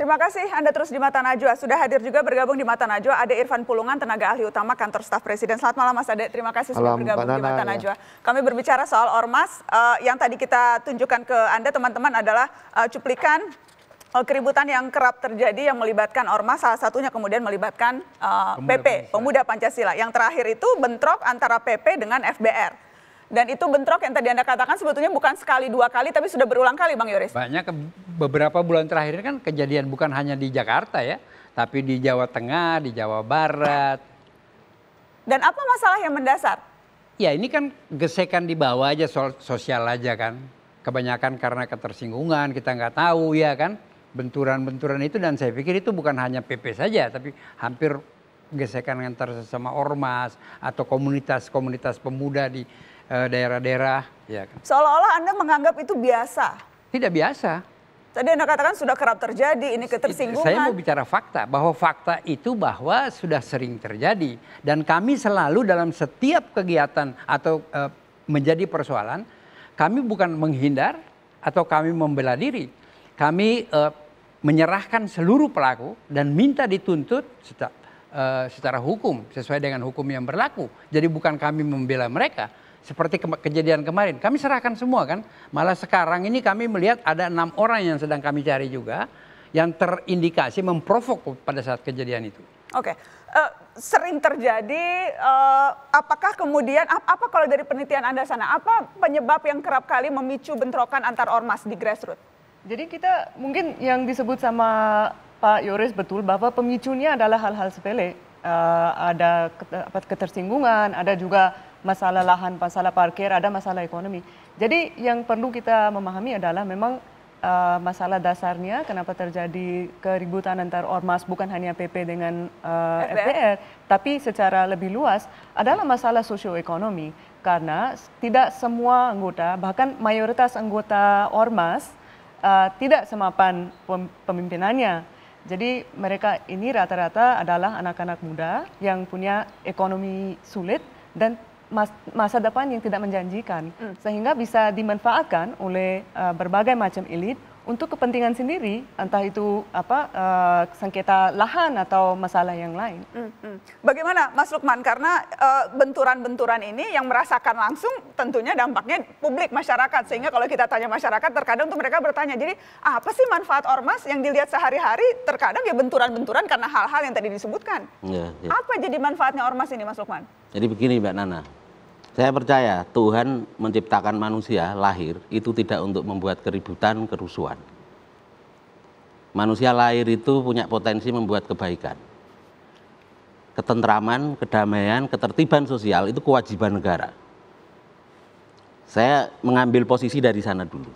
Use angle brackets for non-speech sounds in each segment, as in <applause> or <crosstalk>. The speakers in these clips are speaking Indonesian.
Terima kasih Anda terus di Mata Najwa. Sudah hadir juga bergabung di Mata Najwa ada Irfan Pulungan, tenaga ahli utama kantor staf presiden. Selamat malam Mas Ade. Terima kasih sudah bergabung Nana, di Mata ya. Najwa. Kami berbicara soal ormas uh, yang tadi kita tunjukkan ke Anda teman-teman adalah uh, cuplikan eh, keributan yang kerap terjadi yang melibatkan ormas salah satunya kemudian melibatkan uh, Pemuda PP Pancasila. Pemuda Pancasila. Yang terakhir itu bentrok antara PP dengan FBR. Dan itu bentrok yang tadi Anda katakan sebetulnya bukan sekali dua kali tapi sudah berulang kali Bang Yoris. Banyak beberapa bulan terakhir kan kejadian bukan hanya di Jakarta ya, tapi di Jawa Tengah, di Jawa Barat. Dan apa masalah yang mendasar? Ya ini kan gesekan di bawah aja soal sosial aja kan. Kebanyakan karena ketersinggungan kita nggak tahu ya kan. Benturan-benturan itu dan saya pikir itu bukan hanya PP saja tapi hampir gesekan antar sesama ormas atau komunitas-komunitas pemuda di Eh, daerah-daerah. Ya. Seolah-olah Anda menganggap itu biasa. Tidak biasa. Tadi Anda katakan sudah kerap terjadi, ini ketersinggungan. Saya mau bicara fakta, bahwa fakta itu bahwa sudah sering terjadi. Dan kami selalu dalam setiap kegiatan atau e, menjadi persoalan, kami bukan menghindar atau kami membela diri. Kami e, menyerahkan seluruh pelaku dan minta dituntut secara, e, secara hukum, sesuai dengan hukum yang berlaku. Jadi bukan kami membela mereka, seperti ke kejadian kemarin. Kami serahkan semua kan. Malah sekarang ini kami melihat ada enam orang yang sedang kami cari juga yang terindikasi memprovok pada saat kejadian itu. Oke, okay. uh, eh, sering terjadi. Uh, apakah kemudian ap apa kalau dari penelitian anda sana apa penyebab yang kerap kali memicu bentrokan antar ormas di grassroots? Jadi kita mungkin yang disebut sama Pak Yoris betul bahwa pemicunya adalah hal-hal sepele uh, ada ketersinggungan, ada juga masalah lahan, masalah parkir, ada masalah ekonomi. Jadi yang perlu kita memahami adalah memang uh, masalah dasarnya kenapa terjadi keributan antar ormas bukan hanya PP dengan uh, eh, FPR. tapi secara lebih luas adalah masalah sosioekonomi karena tidak semua anggota bahkan mayoritas anggota ormas uh, tidak semapan pemimpinannya jadi mereka ini rata-rata adalah anak-anak muda yang punya ekonomi sulit dan mas masa depan yang tidak menjanjikan, mm. sehingga bisa dimanfaatkan oleh uh, berbagai macam elit untuk kepentingan sendiri, entah itu apa uh, sengketa lahan atau masalah yang lain. Mm -hmm. Bagaimana, Mas Lukman? Karena eh, benturan-benturan uh, ini yang merasakan langsung, tentunya dampaknya publik masyarakat. Sehingga kalau kita tanya masyarakat, terkadang tuh mereka bertanya, jadi apa sih manfaat ormas yang dilihat sehari-hari? Terkadang ya benturan-benturan karena hal-hal yang tadi disebutkan. Ya, ya. Apa jadi manfaatnya ormas ini, Mas Lukman? Jadi begini, Mbak Nana saya percaya Tuhan menciptakan manusia lahir itu tidak untuk membuat keributan, kerusuhan. Manusia lahir itu punya potensi membuat kebaikan. Ketentraman, kedamaian, ketertiban sosial itu kewajiban negara. Saya mengambil posisi dari sana dulu.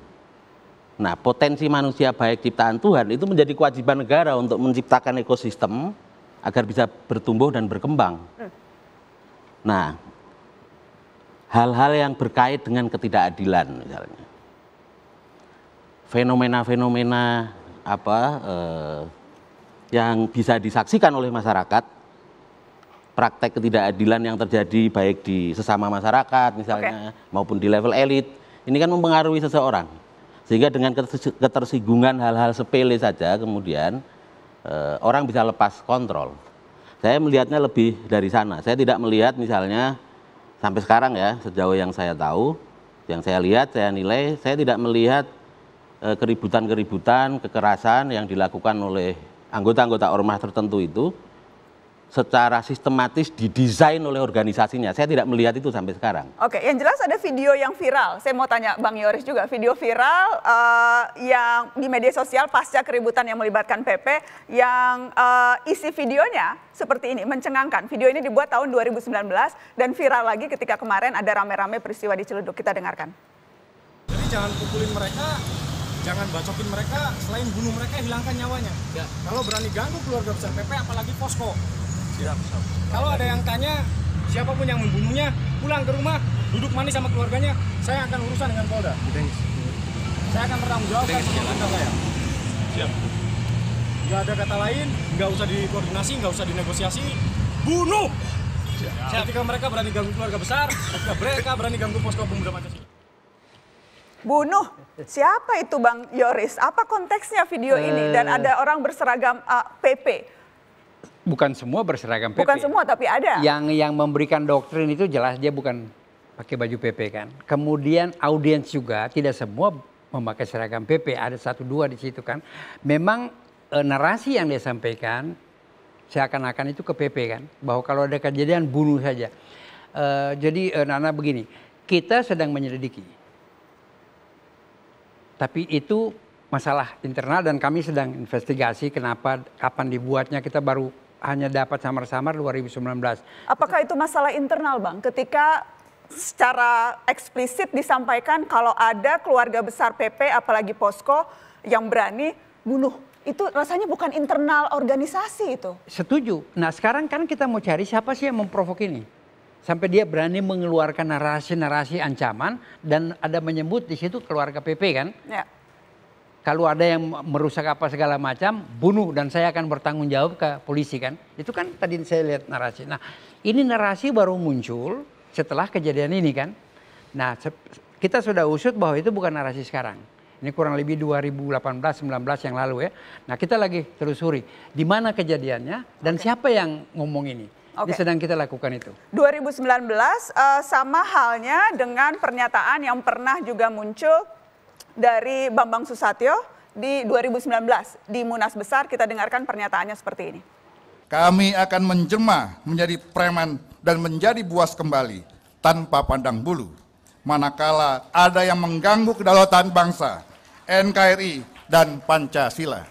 Nah, potensi manusia baik ciptaan Tuhan itu menjadi kewajiban negara untuk menciptakan ekosistem agar bisa bertumbuh dan berkembang. Hmm. Nah, hal-hal yang berkait dengan ketidakadilan misalnya fenomena-fenomena apa eh, yang bisa disaksikan oleh masyarakat praktek ketidakadilan yang terjadi baik di sesama masyarakat misalnya okay. maupun di level elit ini kan mempengaruhi seseorang sehingga dengan ketersinggungan hal-hal sepele saja kemudian eh, orang bisa lepas kontrol saya melihatnya lebih dari sana saya tidak melihat misalnya sampai sekarang ya sejauh yang saya tahu, yang saya lihat, saya nilai, saya tidak melihat e, keributan-keributan, kekerasan yang dilakukan oleh anggota-anggota ormas tertentu itu secara sistematis didesain oleh organisasinya. Saya tidak melihat itu sampai sekarang. Oke, yang jelas ada video yang viral. Saya mau tanya Bang Yoris juga, video viral uh, yang di media sosial pasca keributan yang melibatkan PP, yang uh, isi videonya seperti ini, mencengangkan. Video ini dibuat tahun 2019 dan viral lagi ketika kemarin ada rame-rame peristiwa di Ciledug. Kita dengarkan. Jadi jangan pukulin mereka, jangan bacokin mereka, selain bunuh mereka hilangkan nyawanya. Ya. Kalau berani ganggu keluarga besar PP apalagi posko, kalau ada yang tanya siapapun yang membunuhnya pulang ke rumah duduk manis sama keluarganya saya akan urusan dengan Polda saya akan bertanggung jawab atas saya siap Gak ada kata lain nggak usah dikoordinasi nggak usah dinegosiasi bunuh siap. ketika mereka berani ganggu keluarga besar <laughs> mereka berani ganggu posko pemuda Pancasila bunuh siapa itu Bang Yoris apa konteksnya video ini dan eh. ada orang berseragam uh, eh, PP bukan semua berseragam PP. Bukan semua tapi ada. Yang yang memberikan doktrin itu jelas dia bukan pakai baju PP kan. Kemudian audiens juga tidak semua memakai seragam PP. Ada satu dua di situ kan. Memang e, narasi yang dia sampaikan seakan-akan itu ke PP kan. Bahwa kalau ada kejadian bunuh saja. E, jadi e, Nana begini, kita sedang menyelidiki. Tapi itu masalah internal dan kami sedang investigasi kenapa kapan dibuatnya kita baru hanya dapat samar-samar 2019. Apakah itu masalah internal Bang? Ketika secara eksplisit disampaikan kalau ada keluarga besar PP apalagi Posko yang berani bunuh itu rasanya bukan internal organisasi itu. Setuju. Nah sekarang kan kita mau cari siapa sih yang memprovok ini. Sampai dia berani mengeluarkan narasi-narasi ancaman dan ada menyebut di situ keluarga PP kan. Ya kalau ada yang merusak apa segala macam, bunuh dan saya akan bertanggung jawab ke polisi kan. Itu kan tadi saya lihat narasi. Nah, ini narasi baru muncul setelah kejadian ini kan. Nah, kita sudah usut bahwa itu bukan narasi sekarang. Ini kurang lebih 2018-19 yang lalu ya. Nah, kita lagi telusuri di mana kejadiannya dan okay. siapa yang ngomong ini. Okay. Ini sedang kita lakukan itu. 2019 uh, eh, sama halnya dengan pernyataan yang pernah juga muncul dari Bambang Susatyo di 2019 di Munas Besar kita dengarkan pernyataannya seperti ini. Kami akan menjelma menjadi preman dan menjadi buas kembali tanpa pandang bulu. Manakala ada yang mengganggu kedaulatan bangsa, NKRI dan Pancasila.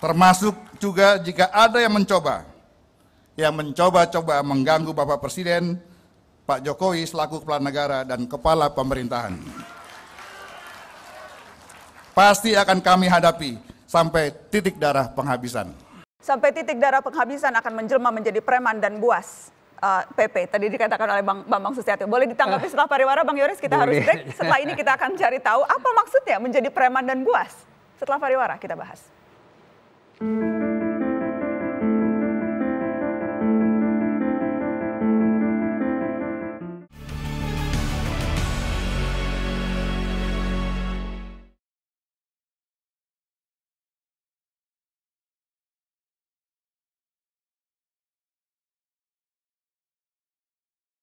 Termasuk juga jika ada yang mencoba, yang mencoba-coba mengganggu Bapak Presiden, Pak Jokowi selaku kepala negara dan kepala pemerintahan pasti akan kami hadapi sampai titik darah penghabisan. Sampai titik darah penghabisan akan menjelma menjadi preman dan buas. Uh, eh, PP tadi dikatakan oleh Bang Bambang Susiati. Boleh ditanggapi eh. setelah pariwara Bang Yoris kita Boleh. harus break. Setelah ini kita akan cari tahu apa maksudnya menjadi preman dan buas. Setelah pariwara kita bahas. Hmm.